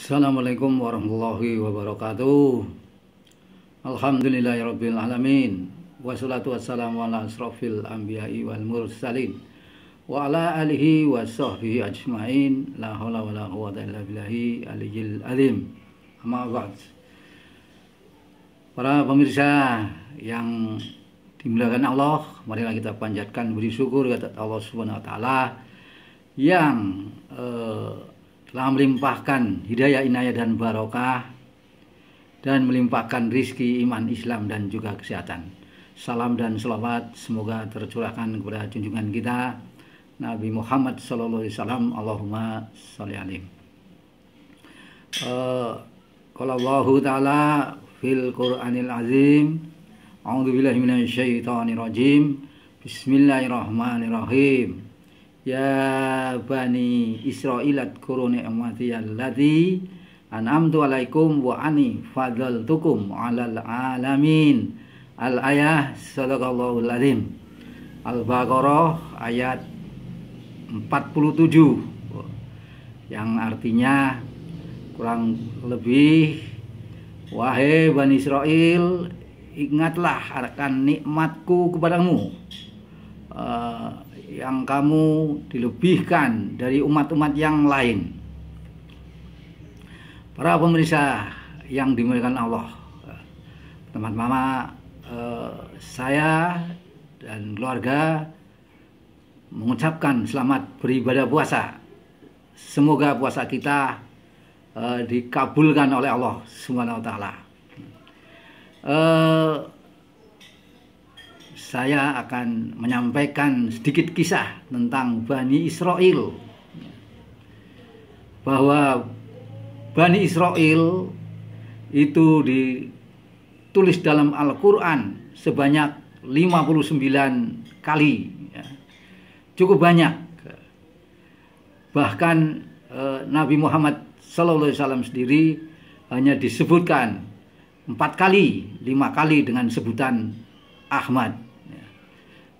Assalamualaikum warahmatullahi wabarakatuh Alhamdulillahirrabbilalamin Wassalatu wassalamu ala asrafil anbiya'i wal mursalin Wa ala alihi wa sahbihi ajma'in La hawla wa la quwata illa billahi alijil alim Amma Para pemirsa yang dimuliakan Allah, marilah kita panjatkan beri syukur kepada Allah Subhanahu wa taala yang eh, telah melimpahkan hidayah inayah dan barokah dan melimpahkan rizki iman Islam dan juga kesehatan. Salam dan selawat semoga tercurahkan kepada junjungan kita Nabi Muhammad Sallallahu Alaihi Wasallam. Allahumma sholli alaihi. Kalau eh, Allah Taala fil Quranil Azim, A'udzu billahi Bismillahirrahmanirrahim. Ya Bani Israel, Israilat kuruni ladhi. an'amtu alaikum wa ani fadaltukum alal alamin. Al-ayah al azim. Al-Baqarah ayat 47 yang artinya kurang lebih wahai Bani Israel ingatlah akan nikmatku kepadamu uh, yang kamu dilebihkan dari umat-umat yang lain. Para pemirsa yang dimuliakan Allah, teman mama eh, saya dan keluarga mengucapkan selamat beribadah puasa. Semoga puasa kita eh, dikabulkan oleh Allah Subhanahu wa taala. Eh, saya akan menyampaikan sedikit kisah tentang Bani Israel bahwa Bani Israel itu ditulis dalam Al-Quran sebanyak 59 kali ya. cukup banyak bahkan eh, Nabi Muhammad SAW sendiri hanya disebutkan empat kali, lima kali dengan sebutan Ahmad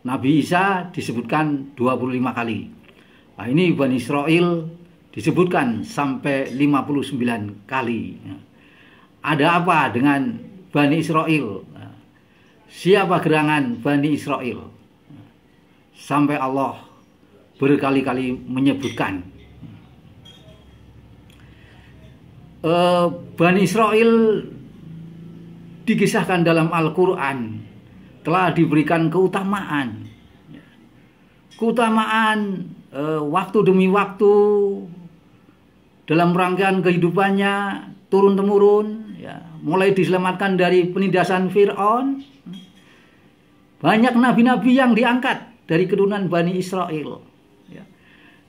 Nabi Isa disebutkan 25 kali. Nah, ini Bani Israel disebutkan sampai 59 kali. Ya. Ada apa dengan Bani Israel? Ya. Siapa gerangan Bani Israel? Ya. Sampai Allah berkali-kali menyebutkan. Eh, Bani Israel dikisahkan dalam Al-Quran telah diberikan keutamaan. Keutamaan eh, waktu demi waktu dalam rangkaian kehidupannya turun temurun, ya, mulai diselamatkan dari penindasan Fir'aun. Banyak nabi-nabi yang diangkat dari keturunan Bani Israel. Ya.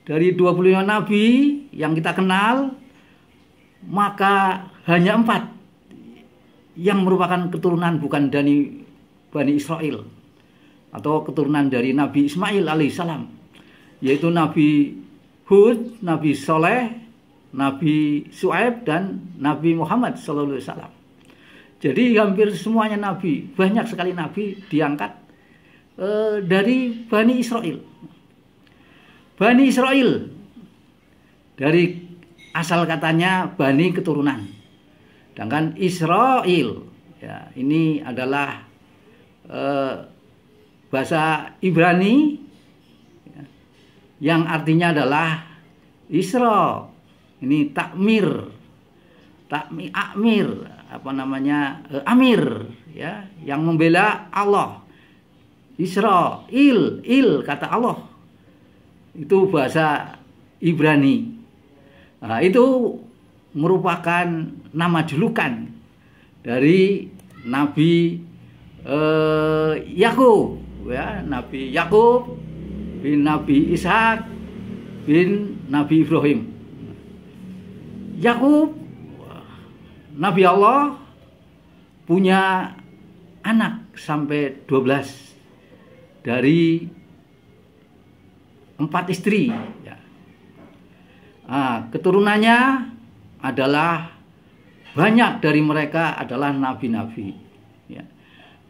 Dari 25 nabi yang kita kenal, maka hanya empat yang merupakan keturunan bukan dari Bani Israel atau keturunan dari Nabi Ismail alaihissalam yaitu Nabi Hud, Nabi Soleh, Nabi Su'aib dan Nabi Muhammad Sallallahu Alaihi Wasallam. Jadi hampir semuanya Nabi, banyak sekali Nabi diangkat e, dari Bani Israel. Bani Israel dari asal katanya Bani keturunan. Sedangkan Israel ya, ini adalah Eh, bahasa Ibrani yang artinya adalah Isra. Ini takmir. Takmir akmir apa namanya? Eh, amir ya, yang membela Allah. Isra, il, il kata Allah. Itu bahasa Ibrani. Nah, itu merupakan nama julukan dari Nabi eh, Yakub ya Nabi Yakub bin Nabi Ishak bin Nabi Ibrahim Yakub Nabi Allah punya anak sampai 12 dari empat istri ya. nah, keturunannya adalah banyak dari mereka adalah nabi-nabi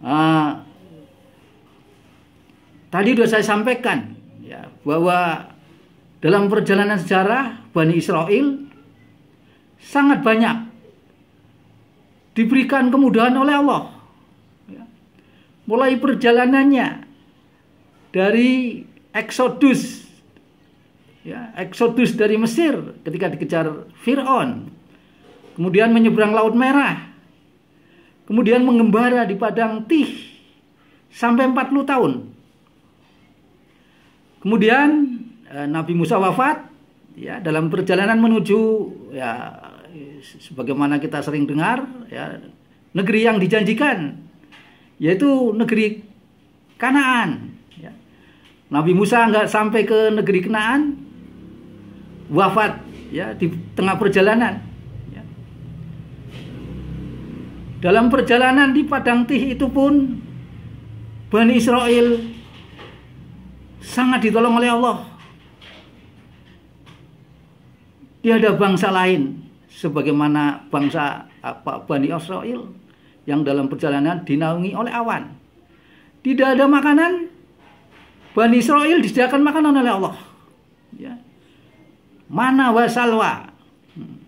uh, tadi sudah saya sampaikan ya bahwa dalam perjalanan sejarah Bani Israel sangat banyak diberikan kemudahan oleh Allah. Ya. Mulai perjalanannya dari Exodus, ya, Exodus dari Mesir ketika dikejar Fir'aun, kemudian menyeberang Laut Merah, kemudian mengembara di padang tih sampai 40 tahun. Kemudian eh, Nabi Musa wafat ya dalam perjalanan menuju ya sebagaimana kita sering dengar ya negeri yang dijanjikan yaitu negeri Kanaan ya. Nabi Musa nggak sampai ke negeri Kanaan wafat ya di tengah perjalanan Dalam perjalanan di Padang Tih itu pun Bani Israel sangat ditolong oleh Allah. Dia ada bangsa lain sebagaimana bangsa apa Bani Israel yang dalam perjalanan dinaungi oleh awan. Tidak ada makanan, Bani Israel disediakan makanan oleh Allah. Ya. Mana wasalwa. Hmm.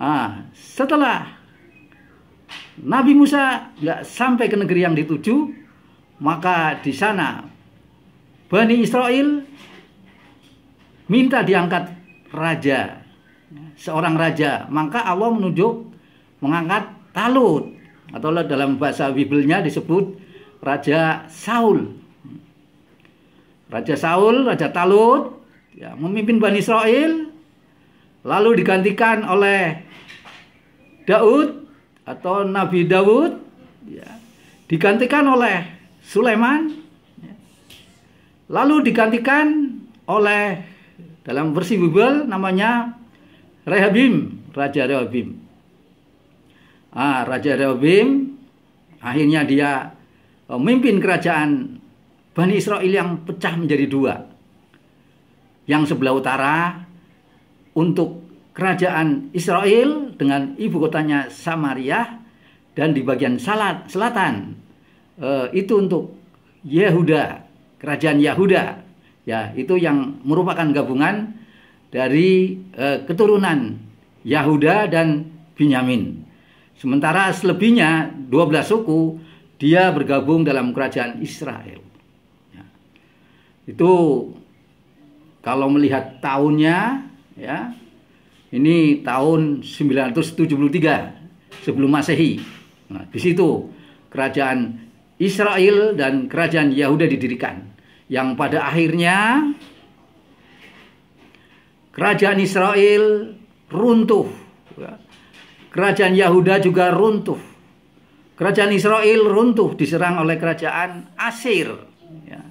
Ah, setelah Nabi Musa nggak sampai ke negeri yang dituju, maka di sana Bani Israel minta diangkat raja, seorang raja. Maka Allah menunjuk mengangkat Talut atau dalam bahasa Bibelnya disebut Raja Saul. Raja Saul, Raja Talut, ya, memimpin Bani Israel, lalu digantikan oleh Daud atau Nabi Dawud ya, digantikan oleh Sulaiman ya. lalu digantikan oleh dalam versi Bible namanya Rehabim Raja Rehabim ah, Raja Rehabim akhirnya dia eh, memimpin kerajaan Bani Israel yang pecah menjadi dua yang sebelah utara untuk kerajaan Israel dengan ibu kotanya Samaria dan di bagian salat, selatan eh, itu untuk Yehuda, kerajaan Yehuda. Ya, itu yang merupakan gabungan dari eh, keturunan Yehuda dan Binyamin. Sementara selebihnya 12 suku dia bergabung dalam kerajaan Israel. Ya. Itu kalau melihat tahunnya ya ini tahun 973 sebelum Masehi. Nah, di situ kerajaan Israel dan kerajaan Yahuda didirikan. Yang pada akhirnya kerajaan Israel runtuh. Kerajaan Yahuda juga runtuh. Kerajaan Israel runtuh diserang oleh kerajaan Asir. Ya.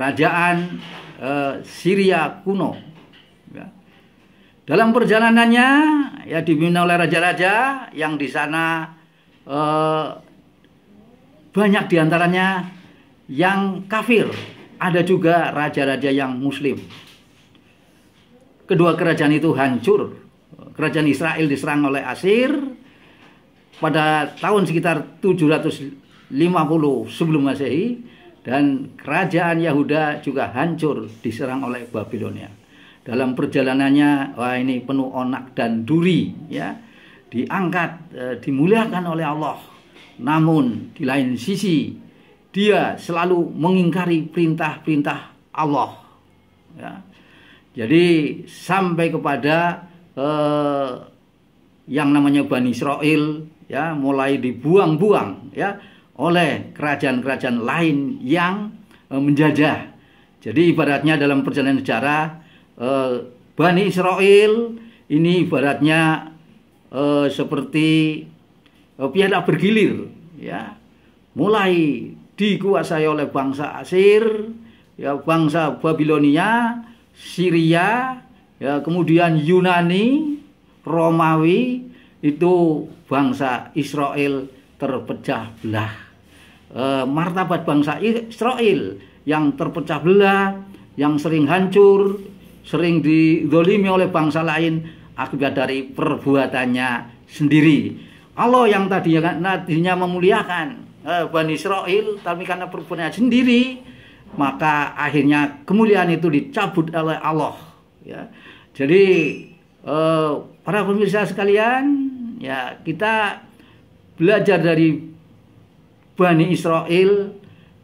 Kerajaan eh, Syria kuno dalam perjalanannya ya dibina oleh raja-raja yang di sana eh, banyak diantaranya yang kafir, ada juga raja-raja yang muslim. Kedua kerajaan itu hancur. Kerajaan Israel diserang oleh Asir pada tahun sekitar 750 sebelum Masehi dan kerajaan Yahuda juga hancur diserang oleh Babilonia dalam perjalanannya wah ini penuh onak dan duri ya diangkat e, dimuliakan oleh Allah namun di lain sisi dia selalu mengingkari perintah-perintah Allah ya jadi sampai kepada e, yang namanya Bani Israel ya mulai dibuang-buang ya oleh kerajaan-kerajaan lain yang e, menjajah jadi ibaratnya dalam perjalanan sejarah Eh, Bani Israel ini ibaratnya uh, seperti uh, eh, piala bergilir ya mulai dikuasai oleh bangsa Asir ya bangsa Babilonia Syria ya kemudian Yunani Romawi itu bangsa Israel terpecah belah e, martabat bangsa Israel yang terpecah belah yang sering hancur sering didolimi oleh bangsa lain akibat dari perbuatannya sendiri. Allah yang tadinya, ya kan, memuliakan eh, Bani Israel, tapi karena perbuatannya sendiri, maka akhirnya kemuliaan itu dicabut oleh Allah. Ya. Jadi eh, para pemirsa sekalian, ya kita belajar dari Bani Israel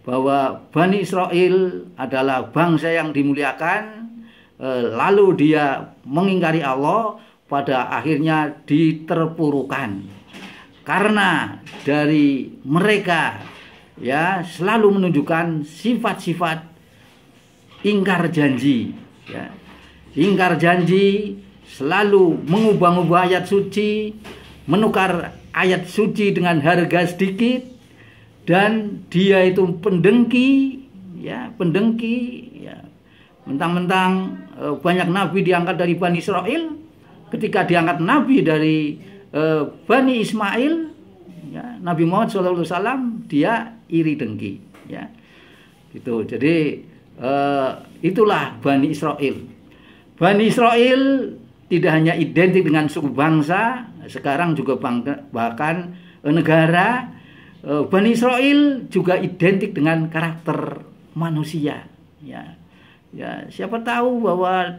bahwa Bani Israel adalah bangsa yang dimuliakan Eh, lalu dia mengingkari Allah pada akhirnya diterpurukan karena dari mereka ya selalu menunjukkan sifat-sifat ingkar janji ya. ingkar janji selalu mengubah-ubah ayat suci menukar ayat suci dengan harga sedikit dan dia itu pendengki ya pendengki ya mentang-mentang eh, banyak nabi diangkat dari Bani Israel ketika diangkat nabi dari eh, Bani Ismail ya, Nabi Muhammad SAW dia iri dengki ya gitu jadi eh, itulah Bani Israel Bani Israel tidak hanya identik dengan suku bangsa sekarang juga bahkan negara Bani Israel juga identik dengan karakter manusia ya Ya, siapa tahu bahwa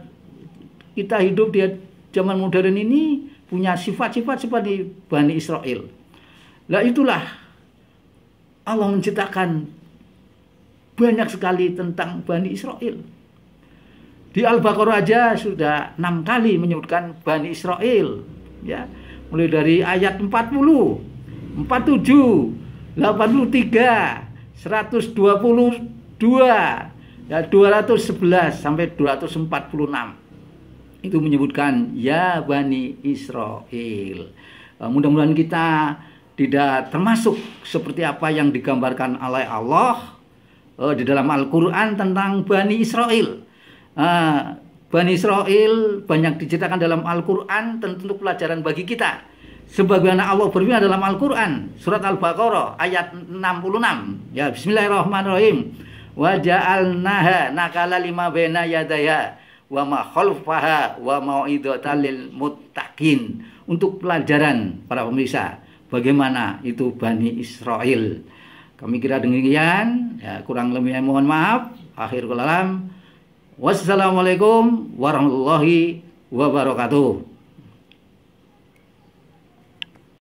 kita hidup di zaman modern ini punya sifat-sifat seperti Bani Israel. Nah itulah Allah menciptakan banyak sekali tentang Bani Israel. Di Al-Baqarah aja sudah enam kali menyebutkan Bani Israel. Ya, mulai dari ayat 40, 47, 83, 122, ya 211 sampai 246 itu menyebutkan ya Bani Israel eh, mudah-mudahan kita tidak termasuk seperti apa yang digambarkan oleh Allah uh, di dalam Al-Quran tentang Bani Israel. Uh, Bani Israel banyak diceritakan dalam Al-Quran tentu untuk pelajaran bagi kita. Sebagaimana Allah berfirman dalam Al-Quran, surat Al-Baqarah ayat 66. Ya, Bismillahirrahmanirrahim wa ja'alnaha nakala lima baina yadaya wa ma khalfaha wa mau'idatal lil muttaqin untuk pelajaran para pemirsa bagaimana itu Bani Israel kami kira demikian ya, kurang lebihnya mohon maaf akhir kalam wassalamualaikum warahmatullahi wabarakatuh